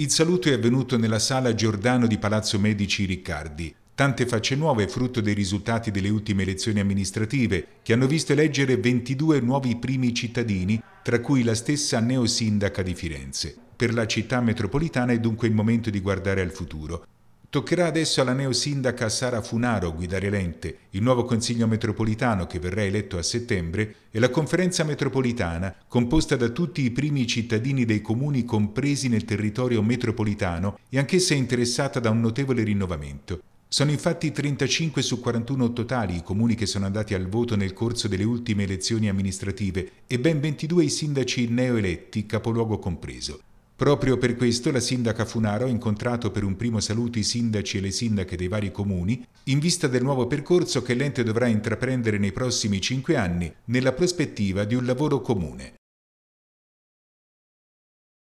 Il saluto è avvenuto nella sala Giordano di Palazzo Medici Riccardi. Tante facce nuove frutto dei risultati delle ultime elezioni amministrative, che hanno visto eleggere 22 nuovi primi cittadini, tra cui la stessa neosindaca di Firenze. Per la città metropolitana è dunque il momento di guardare al futuro, Toccherà adesso alla neosindaca Sara Funaro guidare l'ente, il nuovo Consiglio metropolitano che verrà eletto a settembre e la conferenza metropolitana, composta da tutti i primi cittadini dei comuni compresi nel territorio metropolitano e anch'essa interessata da un notevole rinnovamento. Sono infatti 35 su 41 totali i comuni che sono andati al voto nel corso delle ultime elezioni amministrative e ben 22 i sindaci neoeletti, capoluogo compreso. Proprio per questo la sindaca Funaro ha incontrato per un primo saluto i sindaci e le sindache dei vari comuni in vista del nuovo percorso che l'ente dovrà intraprendere nei prossimi cinque anni nella prospettiva di un lavoro comune.